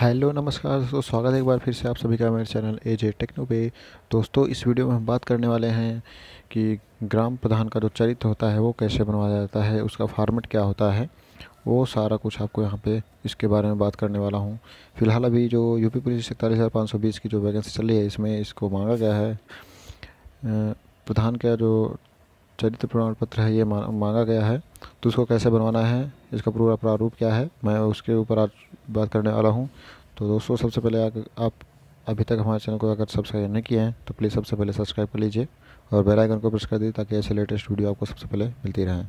hello नमस्कार दोस्तों स्वागत है एक बार फिर से आप सभी का मेरे चैनल ए जे टेक्नो पे दोस्तों इस वीडियो में हम बात करने वाले हैं कि ग्राम प्रधान का जो चरित्र होता है वो कैसे बनवाया जाता है उसका फॉर्मेट क्या होता है वो सारा कुछ आपको यहाँ पे इसके बारे में बात करने वाला हूँ फिलहाल अभी जो यूपी पुलिस इकतालीस हज़ार पाँच सौ बीस की जो वैकेंसी चल रही है इसमें इसको मांगा गया है प्रधान का जो चरित्र प्रमाण पत्र है ये मांगा गया है तो उसको कैसे बनवाना है इसका पूरा प्रारूप क्या है मैं उसके ऊपर आज बात करने वाला हूँ तो दोस्तों सबसे पहले आप अभी तक हमारे चैनल को अगर सब्सक्राइब नहीं किए हैं तो प्लीज़ सबसे पहले सब्सक्राइब कर लीजिए और बेल आइकन को प्रेस कर दीजिए ताकि ऐसे लेटेस्ट वीडियो आपको सबसे पहले मिलती रहें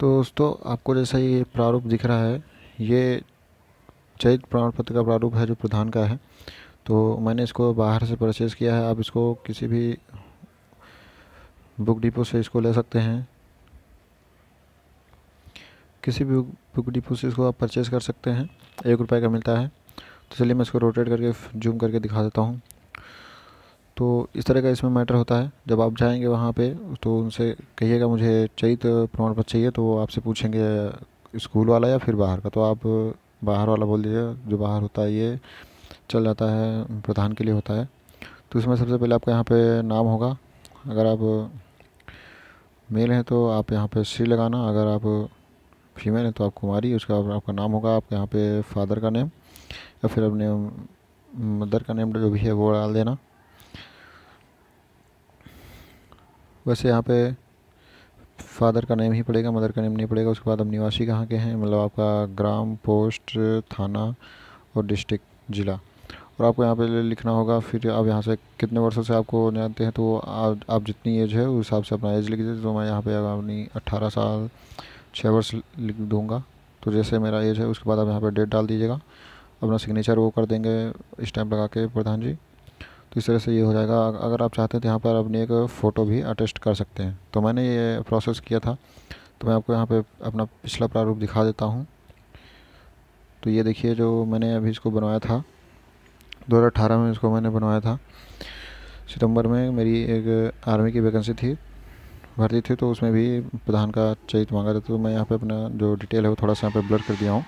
तो दोस्तों आपको जैसा ये प्रारूप दिख रहा है ये चरित्र प्रमाण पत्र का प्रारूप है जो प्रधान का है तो मैंने इसको बाहर से परचेज़ किया है आप इसको किसी भी बुक डिपो से इसको ले सकते हैं किसी भी बुक डिपो से इसको आप परचेज़ कर सकते हैं एक रुपये का मिलता है तो चलिए मैं इसको रोटेट करके जूम करके दिखा देता हूँ तो इस तरह का इसमें मैटर होता है जब आप जाएंगे वहाँ पे तो उनसे कहिएगा मुझे तो प्रमाण पत्र चाहिए तो वो आपसे पूछेंगे स्कूल वाला या फिर बाहर का तो आप बाहर वाला बोल दीजिए जो बाहर होता है ये चल जाता है प्रधान के लिए होता है तो इसमें सबसे पहले आपका यहाँ पे नाम होगा अगर आप मेल हैं तो आप यहाँ पे सी लगाना अगर आप फीमेल हैं तो आप कुमारी उसका आपका नाम होगा आपके यहाँ पे फादर का नेम या फिर अपने मदर का नेम जो भी है वो डाल देना वैसे यहाँ पे फादर का नेम ही पड़ेगा मदर का नेम नहीं पड़ेगा उसके बाद अब निवासी कहाँ के हैं मतलब आपका ग्राम पोस्ट थाना और डिस्ट्रिक्ट ज़िला और आपको यहाँ पे लिखना होगा फिर आप यहाँ से कितने वर्षों से आपको जानते हैं तो आप, आप जितनी एज है उस हिसाब से अपना एज लिख दीजिए तो मैं यहाँ पे अपनी अट्ठारह साल छः वर्ष लिख दूँगा तो जैसे मेरा एज है उसके बाद आप यहाँ पर डेट डाल दीजिएगा अपना सिग्नेचर वो कर देंगे स्टैम्प लगा के प्रधान जी तो इस तरह से ये हो जाएगा अगर आप चाहते हैं तो यहाँ पर अपनी एक फ़ोटो भी अटेस्ट कर सकते हैं तो मैंने ये प्रोसेस किया था तो मैं आपको यहाँ पर अपना पिछला प्रारूप दिखा देता हूँ तो ये देखिए जो मैंने अभी इसको बनवाया था दो में इसको मैंने बनवाया था सितंबर में मेरी एक आर्मी की वैकेंसी थी भर्ती थी तो उसमें भी प्रधान का चयित मांगा था तो मैं यहाँ पे अपना जो डिटेल है वो थोड़ा सा यहाँ पे ब्लर कर दिया हूँ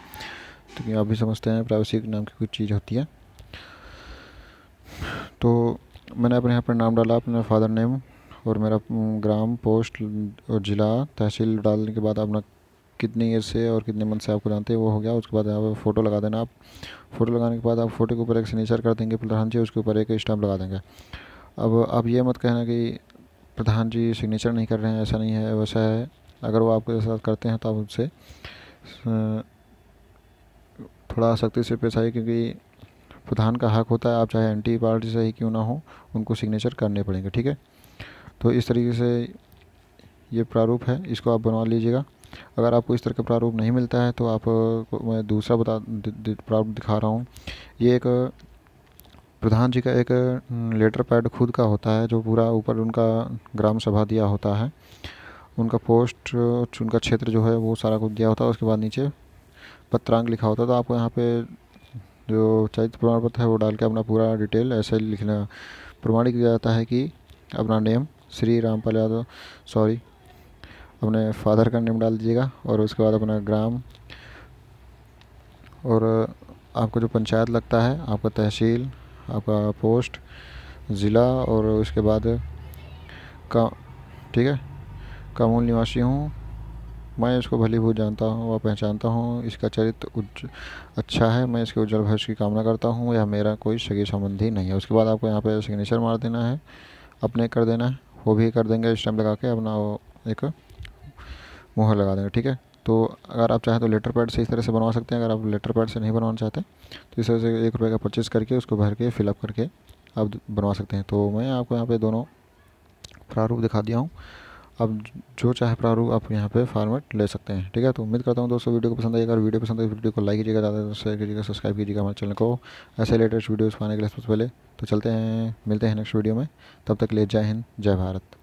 क्योंकि तो आप भी समझते हैं प्राइवेसी नाम की कुछ चीज़ होती है तो मैंने अपने यहाँ पर नाम डाला अपना फादर नेम और मेरा ग्राम पोस्ट और ज़िला तहसील डालने के बाद अपना कितने ईयर से और कितने मंथ से आपको जानते हैं वो हो गया उसके बाद यहाँ पर फ़ोटो लगा देना आप फ़ोटो लगाने के बाद आप फ़ोटो के ऊपर एक सिग्नेचर कर देंगे प्रधान जी उसके ऊपर एक स्टाम्प लगा देंगे अब आप ये मत कहना कि प्रधान जी सिग्नेचर नहीं कर रहे हैं ऐसा नहीं है वैसा है अगर वो आपके साथ करते हैं तो आप उनसे थोड़ा सख्ती से पेश आइए क्योंकि प्रधान का हक होता है आप चाहे एंटी पार्टी से ही क्यों ना हो उनको सिग्नेचर करने पड़ेंगे ठीक है तो इस तरीके से ये प्रारूप है इसको आप बनवा लीजिएगा अगर आपको इस तरह का प्रारूप नहीं मिलता है तो आप मैं दूसरा बता प्रारूप दिखा रहा हूँ ये एक प्रधान जी का एक लेटर पैड खुद का होता है जो पूरा ऊपर उनका ग्राम सभा दिया होता है उनका पोस्ट उनका क्षेत्र जो है वो सारा कुछ दिया होता है उसके बाद नीचे पत्रांक लिखा होता है तो आपको यहाँ पे जो चरित्र प्रमाण पत्र है वो डाल के अपना पूरा डिटेल ऐसे लिखना प्रमाणित किया जाता है कि अपना नेम श्री रामपाल यादव सॉरी अपने फादर का नेम डाल दीजिएगा और उसके बाद अपना ग्राम और आपको जो पंचायत लगता है आपका तहसील आपका पोस्ट ज़िला और उसके बाद का ठीक है कामूल निवासी हूँ मैं इसको भली भूत जानता हूँ व पहचानता हूँ इसका चरित्र उज्ज अच्छा है मैं इसके उज्जवल भविष्य की कामना करता हूँ यह मेरा कोई सगी संबंधी नहीं है उसके बाद आपको यहाँ पे सिग्नेचर मार देना है अपने कर देना है वो भी कर देंगे इस टाइम लगा के अपना एक मोहर लगा देंगे ठीक है तो अगर आप चाहें तो लेटर पैड से इस तरह से बनवा सकते हैं अगर आप लेटर पैड से नहीं बनवाना चाहते तो इस तरह से एक रुपये का परचेज़ करके उसको भर के फिलअप करके आप बनवा सकते हैं तो मैं आपको यहाँ पे दोनों प्रारूप दिखा दिया हूँ आप जो चाहे प्रारूप आप यहाँ पे फॉर्मेट ले सकते हैं ठीक है तो उम्मीद करता हूँ दोस्तों वीडियो को पसंद आएगा अगर वीडियो पसंद आए तो वीडियो को लाइक कीजिएगा ज़्यादा शेयर कीजिएगा सब्सक्राइब कीजिएगा हमारे चैनल को ऐसे लेटेस्ट वीडियोस पाने के लिए सबसे पहले तो चलते हैं मिलते हैं नेक्स्ट वीडियो में तब तक ले जय हिंद जय भारत